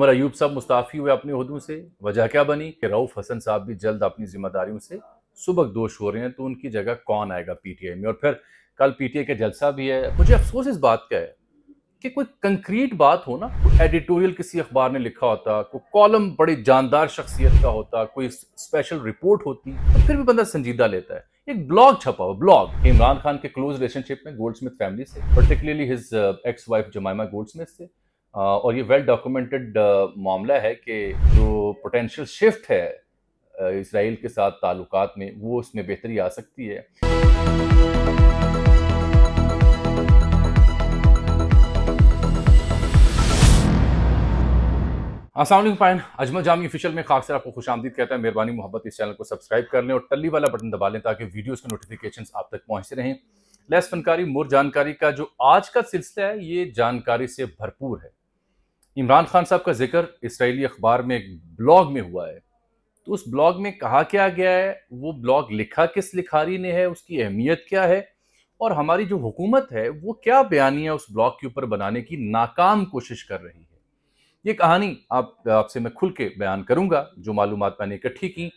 उमर अयूब साहब मुस्ताफ़ी हुए अपने अहदों से वजह क्या बनी कि रऊफ़ हसन साहब भी जल्द अपनी जिम्मेदारियों से सुबह दोष हो रहे हैं तो उनकी जगह कौन आएगा पीटीआई में और फिर कल पीटीआई का जलसा भी है मुझे अफसोस इस बात का है कि कोई कंक्रीट बात हो ना एडिटोरियल किसी अखबार ने लिखा होता कोई कॉलम बड़ी जानदार शख्सियत का होता कोई स्पेशल रिपोर्ट होती तो फिर भी बंदा संजीदा लेता है एक ब्लॉग छपा हुआ ब्लॉग इमरान खान के क्लोज रिलेशनशिप में गोल्ड स्मिथ फैमिली से particularly his ex wife Jemima Goldsmith से और ये वेल डॉक्यूमेंटेड मामला है कि जो पोटेंशियल शिफ्ट है इसराइल के साथ ताल्लुक में वो इसमें बेहतरी आ सकती है असल फाइन अजमल जामी ऑफिशियल में खास आपको खुश आमदीद कहता है मेहरबानी मोहब्बत इस चैनल को सब्सक्राइब कर लें और टली वाला बटन दबा लें ताकि वीडियोस के नोटिफिकेशन आप तक पहुंचते रहें लेस फनकारी मोर जानकारी का जो आज का सिलसिला है ये जानकारी से भरपूर है इमरान खान साहब का जिक्र इसराइली अखबार में एक ब्लॉग में हुआ है तो उस ब्लॉग में कहा क्या गया है वो ब्लॉग लिखा किस लिखारी ने है उसकी अहमियत क्या है और हमारी जो हुकूमत है वो क्या बयानियाँ उस ब्लॉग के ऊपर बनाने की नाकाम कोशिश कर रही है ये कहानी आप आपसे मैं खुल के बयान करूंगा जो मालूम मैंने इकट्ठी की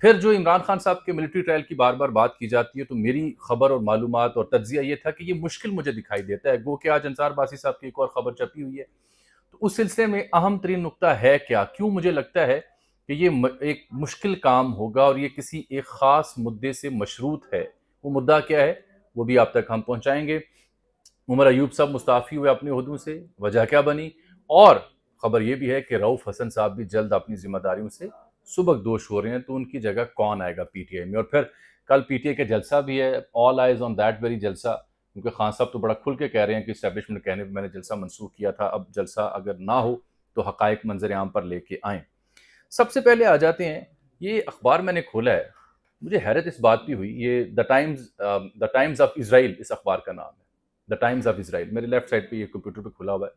फिर जो इमरान खान साहब के मिलिट्री ट्रायल की बार बार बात की जाती है तो मेरी खबर और मालूम और तज्जिया ये था कि ये मुश्किल मुझे दिखाई देता है गो के आज अंसार बासी साहब की एक और खबर छपी हुई है तो उस सिलसिले में अहम तरीन नुकता है क्या क्यों मुझे लगता है कि ये एक मुश्किल काम होगा और ये किसी एक ख़ास मुद्दे से मशरूत है वो मुद्दा क्या है वो भी आप तक हम पहुँचाएँगे उमर अयूब साहब मुस्ताफ़ी हुए अपने उहदों से वजह क्या बनी और ख़बर यह भी है कि रऊफ़ हसन साहब भी जल्द अपनी जिम्मेदारियों से सुबक दोष हो रहे हैं तो उनकी जगह कौन आएगा पीटीआई में और फिर कल पीटीआई का जलसा भी है all eyes on that very जलसा क्योंकि खान साहब तो बड़ा खुल के कह रहे हैं कि इस्टेबलिशमेंट कहने पर मैंने जलसा मंसूख किया था अब जलसा अगर ना हो तो हक़ मंजर आम पर लेके आएँ सबसे पहले आ जाते हैं ये अखबार मैंने खोला है मुझे हैरत इस बात की हुई ये the Times the Times of Israel इस अखबार का नाम है द टाइम्स ऑफ इसराइल मेरे लेफ्ट साइड पे ये कंप्यूटर पे खुला हुआ है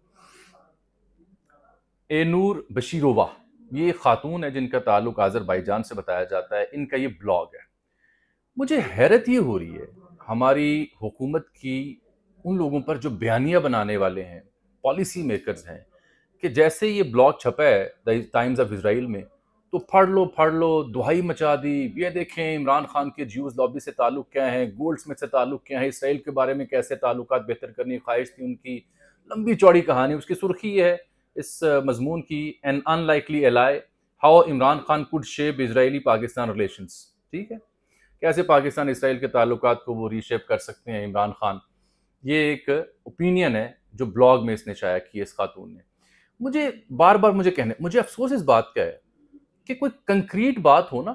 ए नूर बशीरोवा ये खातून है जिनका ताल्लुक आज़रबाईजान से बताया जाता है इनका ये ब्लॉग है मुझे हैरत ये हो रही है हमारी हुकूमत की उन लोगों पर जो बयानिया बनाने वाले हैं पॉलिसी मेकर्स हैं कि जैसे ये ब्लॉग छपा है टाइम्स ऑफ इसराइल में तो फड़ लो फड़ लो दुहाई मचा दी ये देखें इमरान खान के ज्यूज लॉबी से ताल्लुक़ क्या हैं गोल्ड स्मिथ से ताल्लुक़ क्या है इसराइल के बारे में कैसे ताल्लुक बेहतर करने की ख्वाहिश थी उनकी लंबी चौड़ी कहानी उसकी सुर्खी है इस मजमून की an unlikely ally how Imran Khan could shape Israeli Pakistan relations ठीक है कैसे पाकिस्तान इसराइल के ताल्लुक को वो रीशेप कर सकते हैं इमरान खान ये एक ओपिनियन है जो ब्लॉग में इसने शाया की इस खातून ने मुझे बार बार मुझे कहने मुझे अफसोस इस बात का है कि कोई कंक्रीट बात हो ना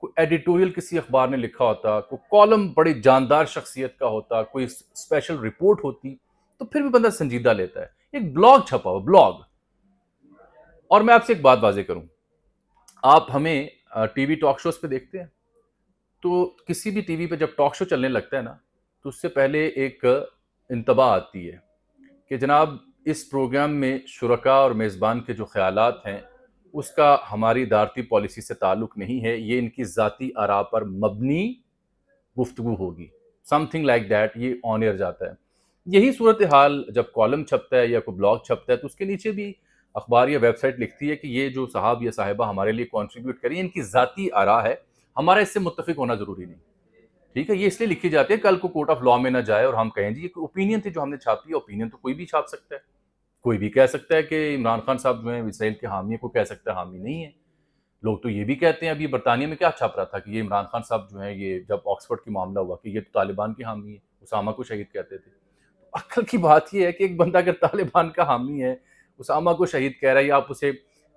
कोई एडिटोरियल किसी अखबार ने लिखा होता कोई कॉलम बड़ी जानदार शख्सियत का होता कोई स्पेशल रिपोर्ट होती तो फिर भी बंदा संजीदा लेता है एक ब्लॉग छपा हुआ ब्लॉग और मैं आपसे एक बात वाजे करूं आप हमें टीवी टॉक शोज पे देखते हैं तो किसी भी टीवी पे जब टॉक शो चलने लगता है ना तो उससे पहले एक इंतबाह आती है कि जनाब इस प्रोग्राम में शुरा और मेज़बान के जो ख्याल हैं उसका हमारी दारती पॉलिसी से ताल्लुक़ नहीं है ये इनकी ज़ाती आरा पर मबनी गुफ्तु होगी समथिंग लाइक दैट ये ऑन एयर जाता है यही सूरत हाल जब कॉलम छपता है या कोई ब्लॉग छपता है तो उसके नीचे भी अखबार या वेबसाइट लिखती है कि ये जो साहब या साहिबा हमारे लिए कॉन्ट्रीब्यूट करें इनकी ज़ाती आरा है हमारा इससे मुतफिक होना जरूरी नहीं ठीक है ये इसलिए लिखी जाती है कल को कोर्ट ऑफ लॉ में ना जाए और हम कहें जी ओपिनियन थी जो हमने छापी है ओपिनियन तो कोई भी छाप सकता है कोई भी कह सकता है कि इमरान खान साहब जो है इसराइल के हामी है कोई कह सकता है हामी नहीं है लोग तो ये भी कहते हैं अभी बरतानिया में क्या छाप रहा था कि ये इमरान खान साहब जो है ये जब ऑक्सफोर्ड की मामला हुआ कि ये तो तालिबान की हामी है उसामा को शहीद कहते थे अक्ल की बात यह है कि एक बंदा अगर तालिबान का हामी है उसामा को शहीद कह रहा है या आप उसे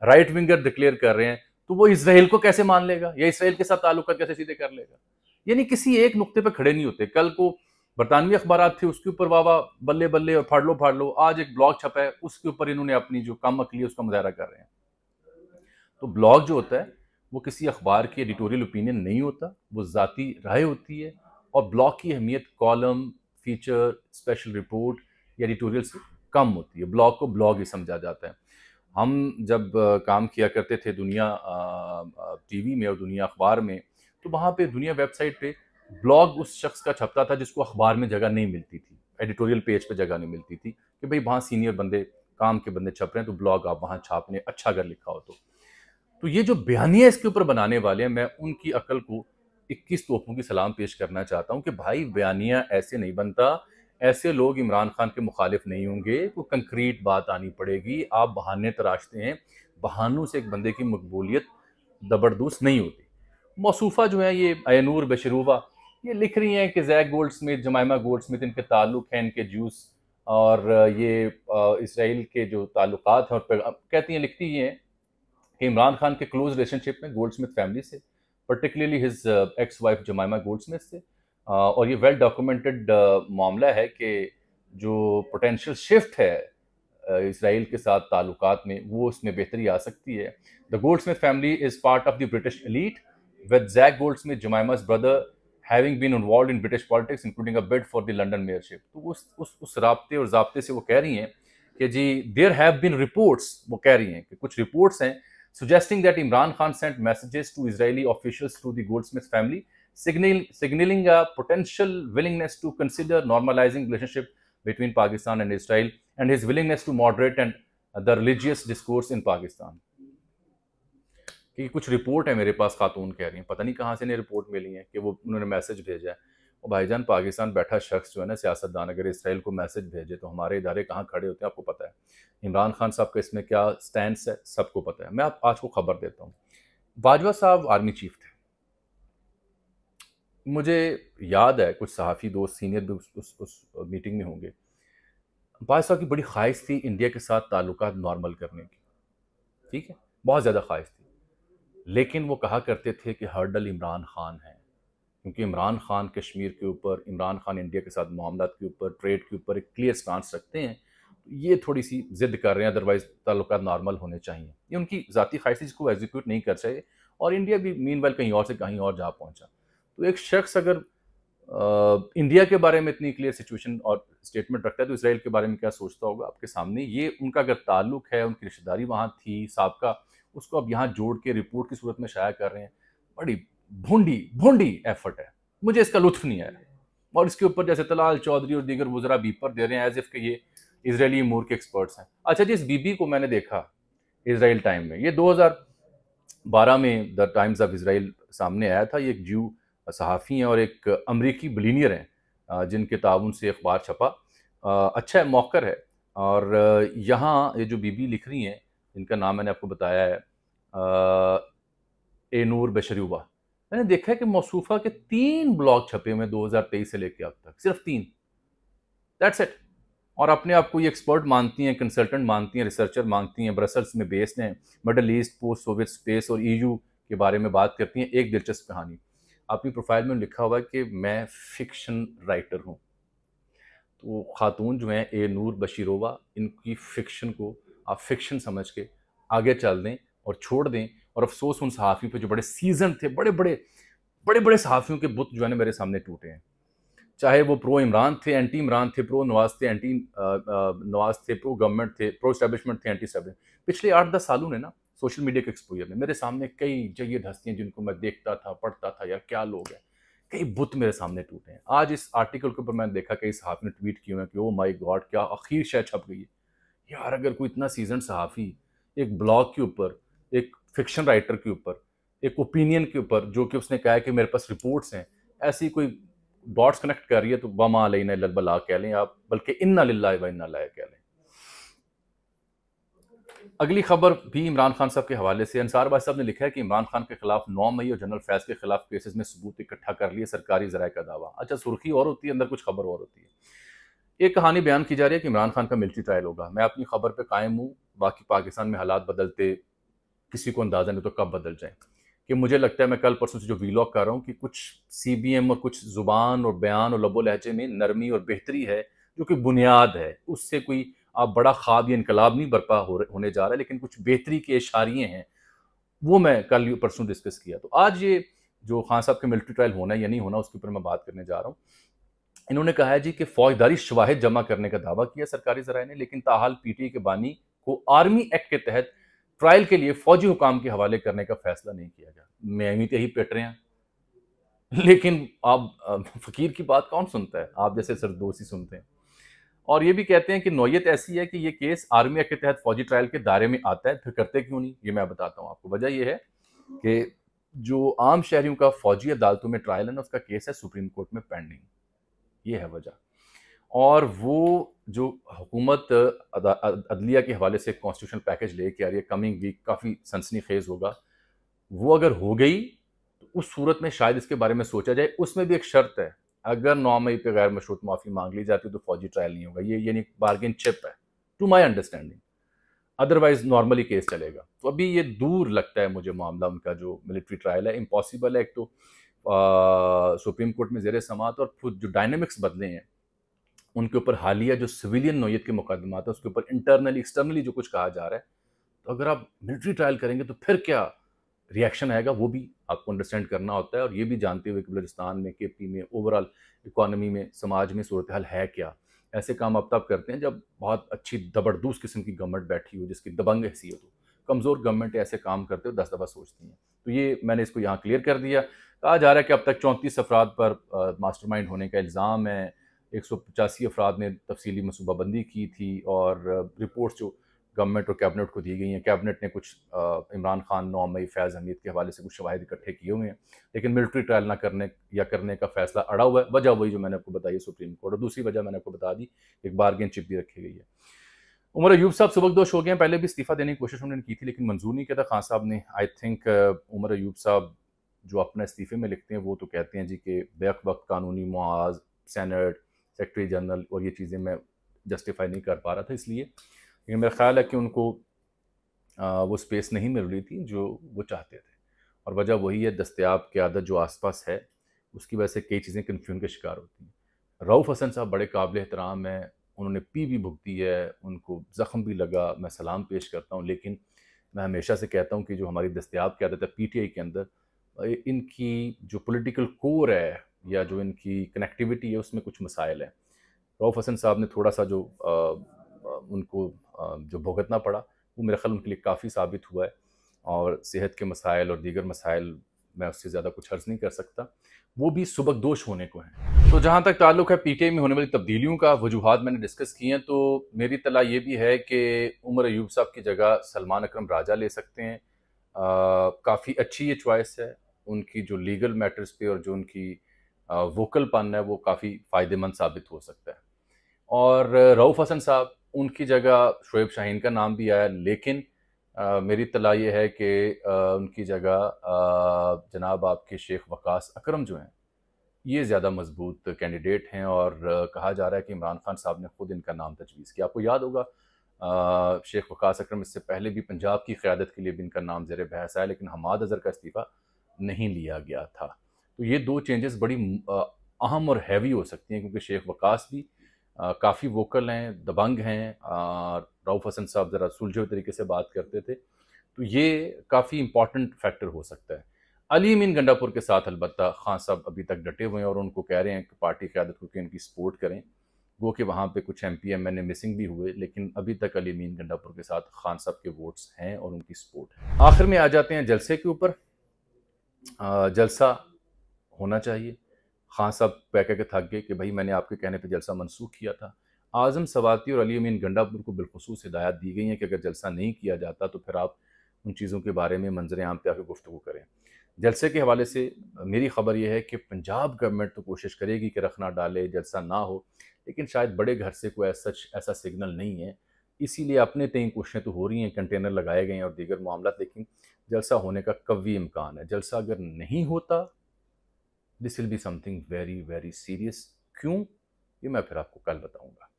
राइट विंगर डिक्लेयर कर रहे हैं तो वो इसराइल को कैसे मान लेगा या इसराइल के साथ ताल्लुक कैसे सीधे कर लेगा यानी किसी एक नुक्ते पर खड़े नहीं होते कल को बरतानवी अखबार थे उसके ऊपर वाह बल्ले बल्ले और फाड़ लो फाड़ लो आज एक ब्लॉग छपा है उसके ऊपर इन्होंने अपनी जो कम अकली है उसका मुजाहरा कर रहे हैं तो ब्लॉग जो होता है वो किसी अखबार की एडिटोरियल ओपिनियन नहीं होता वो जतीी राय होती है और ब्लॉग की अहमियत कॉलम फीचर स्पेशल रिपोर्ट या एडिटोरियल से कम होती है ब्लॉग को ब्लॉग ही समझा जाता है हम जब काम किया करते थे दुनिया टीवी में और दुनिया अखबार में तो वहाँ पे दुनिया वेबसाइट पे ब्लॉग उस शख्स का छपता था जिसको अखबार में जगह नहीं मिलती थी एडिटोरियल पेज पे जगह नहीं मिलती थी कि भाई वहाँ सीनियर बंदे काम के बंदे छप रहे हैं तो ब्लॉग आप वहाँ छापने अच्छा अगर लिखा हो तो तो ये जो बयानियाँ इसके ऊपर बनाने वाले हैं मैं उनकी अकल को इक्कीस तोपों की सलाम पेश करना चाहता हूँ कि भाई बयानिया ऐसे नहीं बनता ऐसे लोग इमरान खान के मुखालिफ नहीं होंगे कोई तो कंक्रीट बात आनी पड़ेगी आप बहाने तराशते हैं बहानों से एक बंदे की मकबूलियत जबरदस्त नहीं होती मौसूफ़ा जो है ये अनूर बशरूबा ये लिख रही हैं कि Zac Goldsmith Jemima Goldsmith इनके ताल्लुक़ हैं इनके जूस और ये इसराइल के जो ताल्लुक हैं और कहती हैं लिखती हैं कि इमरान खान के क्लोज रिलेशनशिप में गोल्ड स्मिथ फैमिली से particularly his ex wife Jemima Goldsmith से और ये वेल डॉक्यूमेंटेड मामला है कि जो पोटेंशियल शिफ्ट है इसराइल के साथ ताल्लुक में वो इसमें बेहतरी आ सकती है the Goldsmith family is part of the British elite with Zac Goldsmith Jemima's brother having been involve in British politics including a bid for the London mayorship तो उस उस उस रबते और जबते से वो कह रही हैं कि जी देर हैव बिन रिपोर्ट्स वो कह रही हैं कि कुछ रिपोर्ट्स हैं suggesting that Imran Khan sent messages to Israeli officials to the Goldsmith family signal signaling a potential willingness to consider normalizing relationship between Pakistan and Israel and his willingness to moderate and uh, the religious discourse in Pakistan. कि कुछ report है मेरे पास खातून कह रही हैं पता नहीं कहाँ से इन्हें रिपोर्ट मिली है कि वो उन्होंने मैसेज भेजा है और भाईजान पाकिस्तान बैठा शख्स जो है ना सियासतदान अगर इसराइल को मैसेज भेजे तो हमारे इदारे कहाँ खड़े होते हैं आपको पता है इमरान खान साहब का इसमें क्या स्टैंड है सबको पता है मैं आप आज को खबर देता हूँ बाजवा साहब आर्मी चीफ थे मुझे याद है कुछ सहाफ़ी दोस्त सीनियर भी उस उस, उस मीटिंग में होंगे अम्पायर साहब की बड़ी ख्वाहिश थी इंडिया के साथ ताल्लुक नॉर्मल करने की ठीक है बहुत ज़्यादा ख्वाहिश थी लेकिन वो कहा करते थे कि हर्डल इमरान खान हैं क्योंकि इमरान खान कश्मीर के ऊपर इमरान खान इंडिया के साथ मामला के ऊपर ट्रेड के ऊपर एक क्लियर स्टांस रखते हैं ये थोड़ी सी जिद कर रहे हैं अदरवाइज ताल्लुक नॉर्मल होने चाहिए ये उनकी ज़ाती ख्वाहिश जिसको एग्जीक्यूट नहीं कर चाहिए और इंडिया भी मीन कहीं और से कहीं और जा पहुँचा तो एक शख्स अगर आ, इंडिया के बारे में इतनी क्लियर सिचुएशन और स्टेटमेंट रखता है तो इसराइल के बारे में क्या सोचता होगा आपके सामने ये उनका अगर ताल्लुक है उनकी रिश्तेदारी वहाँ थी सबका उसको अब यहाँ जोड़ के रिपोर्ट की सूरत में शाया कर रहे हैं बड़ी भूडी भूडी एफर्ट है मुझे इसका लुत्फ नहीं आया और इसके ऊपर जैसे तलाल चौधरी और दीगर वजरा बीपर दे रहे हैं एज इफ के ये इसराइली मोर के एक्सपर्ट्स हैं अच्छा जी इस बीबी को मैंने देखा इसराइल टाइम में ये 2012 में द टाइम्स ऑफ इसराइल सामने आया था ये एक जू सहाफ़ी हैं और एक अमरीकी बिलीनियर हैं जिनके ताउन से अखबार छपा अच्छा है मौकर है और यहाँ ये जो बीबी लिख रही हैं इनका नाम मैंने आपको बताया है ए नूर बशरूबा मैंने देखा है कि मौसूफ़ा के तीन ब्लॉग छपे हुए हज़ार तेईस से लेकर अब तक सिर्फ तीन दैट्स इट और अपने आप को ये एक्सपर्ट मानती हैं कंसल्टेंट मानती हैं रिसर्चर मानती हैं ब्रसल्स में बेस्ड हैं middle east post Soviet space और ईयू e के बारे में बात करती हैं एक दिलचस्प कहानी आपकी प्रोफाइल में लिखा हुआ है कि मैं फ़िक्शन राइटर हूँ तो ख़ातून जो हैं ए नूर बशीरोवा इनकी फ़िक्शन को आप फ़िक्शन समझ के आगे चल दें और छोड़ दें और अफसोस उन सहाफ़ियों पर जो बड़े सीजन थे बड़े बड़े बड़े बड़े सहाफ़ियों के बुत जो है ना मेरे सामने टूटे हैं चाहे वो प्रो इमरान थे एंटी इमरान थे प्रो नवाज थे एंटी नवाज थे प्रो गवर्नमेंट थे प्रो इस्टेबलिशमेंट थे एंटी स्टैब्लिशमेंट पिछले आठ दस सालों ने ना सोशल मीडिया के एक्सपोजर में मेरे सामने कई जयद हस्तियाँ जिनको मैं देखता था पढ़ता था यार क्या लोग हैं कई बुत मेरे सामने टूटे हैं आज इस आर्टिकल के ऊपर मैंने देखा कई साहब ने ट्वीट किए हैं कि ओ माई गॉड क्या अखीर शायद छप गई है यार अगर कोई इतना सीजन सहाफ़ी एक ब्लॉग के ऊपर एक फिक्शन राइटर के ऊपर एक ओपिनियन के ऊपर जो कि उसने कहा है कि मेरे पास रिपोर्ट्स हैं ऐसी कोई डॉट्स कनेक्ट कर रही है तो बमा लेना ललबला कह लें आप बल्कि इन्ना लाए व इन्ना लाए कह लें अगली खबर भी इमरान खान साहब के हवाले से अंसार भाई साहब ने लिखा है कि इमरान खान के खिलाफ नौ मई और जनरल फैज के खिलाफ केसेस में सबूत इकट्ठा कर लिए सरकारी जराये का दावा अच्छा सुर्खी और होती है अंदर कुछ खबर और होती है एक कहानी बयान की जा रही है कि इमरान खान का मिलिट्री ट्रायल होगा मैं अपनी खबर पर कायम हूँ बाकी पाकिस्तान में हालात बदलते किसी को अंदाजा नहीं तो कब बदल जाए कि मुझे लगता है मैं कल परसों से जो वीलॉग कर रहा हूँ कि कुछ सी बी एम और कुछ ज़ुबान और बयान और लबो लहजे में नरमी और बेहतरी है जो कि बुनियाद है उससे कोई आप बड़ा ख्वाब या इनकलाब नहीं बरपा हो होने जा रहा है लेकिन कुछ बेहतरी के इशारे हैं वो मैं कल परसों डिस्कस किया तो आज ये जो खान साहब के मिलिट्री ट्रायल होना या नहीं होना उसके ऊपर मैं बात करने जा रहा हूँ इन्होंने कहा है जी कि फौजदारी शवाहद जमा करने का दावा किया सरकारी जराए ने लेकिन ताहाल पीटीए के बानी को आर्मी एक्ट के तहत ट्रायल के लिए फौजी हुकाम के हवाले करने का फैसला नहीं किया गया मैं तो यही पिट रहे हैं लेकिन आप फकीर की बात कौन सुनता है आप जैसे सरदोसी सुनते हैं और ये भी कहते हैं कि नोयत ऐसी है कि ये केस आर्मी एक्ट के तहत फौजी ट्रायल के दायरे में आता है फिर करते क्यों नहीं ये मैं बताता हूँ आपको वजह यह है कि जो आम शहरियों का फौजी अदालतों में ट्रायल है ना उसका केस है सुप्रीम कोर्ट में पेंडिंग ये है वजह और वो जो हुकूमत अदलिया के हवाले से कॉन्स्टिट्यूशन पैकेज लेके आ रही है कमिंग वीक काफ़ी सनसनी खेज होगा वो अगर हो गई तो उस सूरत में शायद इसके बारे में सोचा जाए उसमें भी एक शर्त है अगर नौ मई पे गैर मशरूत माफ़ी मांग ली जाती है तो फौजी ट्रायल नहीं होगा ये यानी बार्गेन चिप है to my understanding otherwise normally case चलेगा तो अभी ये दूर लगता है मुझे मामला उनका जो मिलिट्री ट्रायल है इम्पॉसिबल है एक तो सुप्रीम कोर्ट में जेर समात और खुद जो डायनेमिक्स बदले हैं उनके ऊपर हालिया जो सिविलियन नोयत के मुकदमा था उसके ऊपर इंटरनली एक्सटर्नली जो कुछ कहा जा रहा है तो अगर आप मिलिट्री ट्रायल करेंगे तो फिर क्या रिएक्शन आएगा वो भी आपको अंडरस्टैंड करना होता है और ये भी जानते हुए कि बलूचिस्तान में के पी में ओवरऑल इकोनॉमी में समाज में सूरत हाल है क्या ऐसे काम अब तब तो करते हैं जब बहुत अच्छी दबड़दूस किस्म की गवर्नमेंट बैठी हो जिसकी दबंग हैसियत हो कमज़ोर गवर्नमेंट ऐसे काम करते हो दस दफ़ा सोचती हैं तो ये मैंने इसको यहाँ क्लियर कर दिया कहा जा रहा है कि अब तक चौंतीस अफराद पर मास्टर माइंड होने का इल्ज़ाम है एक सौ पचासी अफराद ने तफसीली मनसूबाबंदी की थी और रिपोर्ट्स जो गवर्नमेंट और कैबिनेट को दी गई हैं कैबिनेट ने कुछ इमरान खान नौमई फैज़ हमीद के हवाले से कुछ शवाहद इकट्ठे किए हुए हैं लेकिन मिलिट्री ट्रायल ना करने या करने का फैसला अड़ा हुआ है वजह वही जो मैंने आपको बताई सुप्रीम कोर्ट और दूसरी वजह मैंने आपको बता दी एक बारगेन चिप भी रखी गई है उमर अयूब साहब दोष हो गए हैं पहले भी इस्तीफ़ा देने की कोशिश उन्होंने की थी लेकिन मंजूर नहीं किया था खान साहब ने आई थिंक उमर अयूब साहब जो अपने इस्तीफ़े में लिखते हैं वो तो कहते हैं जी के बेक वक्त कानूनी मुआज सेनेट सेक्रटरी जनरल और ये चीज़ें मैं जस्टिफाई नहीं कर पा रहा था इसलिए लेकिन मेरा ख्याल है कि उनको आ, वो स्पेस नहीं मिल रही थी जो वो चाहते थे और वजह वही है दस्तियाब की आदत जो आसपास है उसकी वजह से कई चीज़ें कन्फ्यूजन का शिकार होती हैं रऊफ़ हसन साहब बड़े काबिल एहतराम हैं उन्होंने पी भी भुगती है उनको ज़ख़्म भी लगा मैं सलाम पेश करता हूँ लेकिन मैं हमेशा से कहता हूँ कि जो हमारी दस्तियाब की आदत है पी टी आई के अंदर इनकी जो पोलिटिकल कोर है या जो इनकी कनेक्टिविटी है उसमें कुछ मसाइल हैं रऊफ़ हसन साहब ने थोड़ा सा जो आ, उनको जो भुगतना पड़ा वो मेरे ख्याल उनके लिए काफ़ी साबित हुआ है और सेहत के मसाइल और दीगर मसाइल मैं उससे ज़्यादा कुछ अर्ज़ नहीं कर सकता वो भी सुबक दोष होने को हैं तो जहाँ तक ताल्लुक है पीटीआई में होने वाली तब्दीलियों का वजूहत मैंने डिस्कस किए हैं तो मेरी तला ये भी है कि उमर अयूब साहब की जगह सलमान अक्रम राजा ले सकते हैं काफ़ी अच्छी ये चॉइस है उनकी जो लीगल मैटर्स पे और जो उनकी वोकल पन है वो काफ़ी फ़ायदेमंद साबित हो सकता है और रऊफ़ हसन साहब उनकी जगह शुएब शाहीन का नाम भी आया लेकिन आ, मेरी तला ये है कि उनकी जगह जनाब आपके शेख वकास अकरम जो हैं ये ज़्यादा मजबूत कैंडिडेट हैं और कहा जा रहा है कि इमरान खान साहब ने खुद इनका नाम तजवीज़ किया आपको याद होगा आ, शेख वकास अक्रम इससे पहले भी पंजाब की क़्यादत के लिए भी इनका नाम जेर बहस आया लेकिन हमाद अज़र का इस्तीफ़ा नहीं लिया गया था तो ये दो चेंजेस बड़ी अहम और हैवी हो सकती हैं क्योंकि शेख वकास भी काफ़ी वोकल हैं दबंग हैं राउफ हसन साहब ज़रा सुलझे हुए तरीके से बात करते थे तो ये काफ़ी इंपॉर्टेंट फैक्टर हो सकता है अली मीन गंडापुर के साथ अलबत् खान साहब अभी तक डटे हुए हैं और उनको कह रहे हैं कि पार्टी क्यादत को कि इनकी सपोर्ट करें वो कि वहाँ पे कुछ M P M N A missing भी हुए लेकिन अभी तक अली मीन गंडापुर के साथ खान साहब के वोट्स हैं और उनकी सपोर्ट है आखिर में आ जाते हैं जलसे के ऊपर जलसा होना चाहिए खान हाँ, साहब कह के थक गए कि भाई मैंने आपके कहने पर जलसा मनसूख किया था आज़म सवाती और अली अमीन गंडापुर को बिलखसूस हिदायत दी गई हैं कि अगर जलसा नहीं किया जाता तो फिर आप उन चीज़ों के बारे में मंजर आम पे आकर गुफ्तु करें जलसे के हवाले से मेरी खबर यह है कि पंजाब गवर्नमेंट तो कोशिश करेगी कि रखना डाले जलसा ना हो लेकिन शायद बड़े घर से कोई सच ऐसा सिग्नल नहीं है इसीलिए अपने तई कोशिशें तो हो रही हैं कंटेनर लगाए गए हैं और दीगर मामला लेकिन जलसा होने का कवी इम्कान है जलसा अगर नहीं होता this will be something very very serious क्यों ये मैं फिर आपको कल बताऊंगा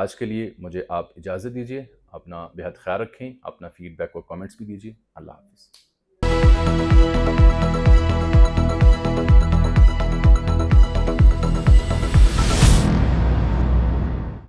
आज के लिए मुझे आप इजाज़त दीजिए अपना बेहद ख्याल रखें अपना फीडबैक और कमेंट्स भी दीजिए अल्लाह हाफिज़